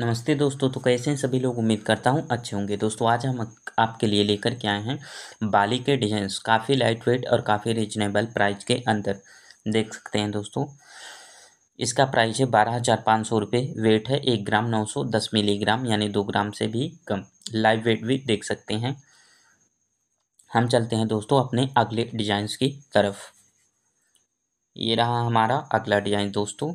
नमस्ते दोस्तों तो कैसे हैं सभी लोग उम्मीद करता हूँ अच्छे होंगे दोस्तों आज हम आपके लिए लेकर के आए हैं बाली के डिजाइंस काफ़ी लाइट वेट और काफ़ी रिजनेबल प्राइस के अंदर देख सकते हैं दोस्तों इसका प्राइस है बारह हज़ार पाँच सौ रुपये वेट है एक ग्राम नौ सौ दस मिलीग्राम यानी दो ग्राम से भी कम लाइव वेट भी देख सकते हैं हम चलते हैं दोस्तों अपने अगले डिजाइंस की तरफ ये रहा हमारा अगला डिजाइन दोस्तों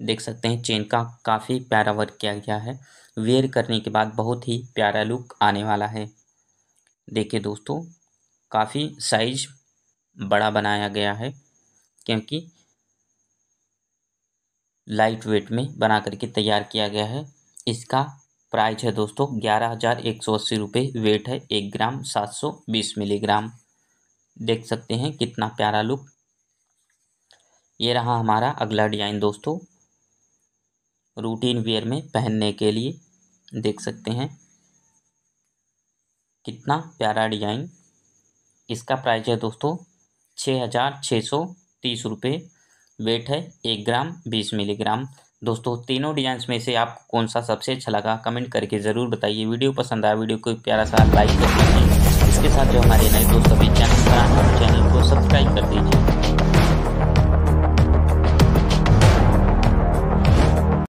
देख सकते हैं चेन का काफ़ी प्यारा वर्क किया गया है वेयर करने के बाद बहुत ही प्यारा लुक आने वाला है देखिए दोस्तों काफ़ी साइज बड़ा बनाया गया है क्योंकि लाइट वेट में बना करके तैयार किया गया है इसका प्राइस है दोस्तों ग्यारह हज़ार एक सौ अस्सी रुपये वेट है एक ग्राम सात सौ बीस मिलीग्राम देख सकते हैं कितना प्यारा लुक ये रहा हमारा अगला डिज़ाइन दोस्तों रूटीन वेयर में पहनने के लिए देख सकते हैं कितना प्यारा डिजाइन इसका प्राइस है दोस्तों छः हज़ार छः सौ तीस रुपये वेट है एक ग्राम बीस मिलीग्राम दोस्तों तीनों डिजाइंस में से आपको कौन सा सबसे अच्छा लगा कमेंट करके ज़रूर बताइए वीडियो पसंद आया वीडियो को प्यारा सा लाइक कर दीजिए इसके साथ जो हमारे नए दोस्त अभी चैनल चैनल को सब्सक्राइब कर दीजिए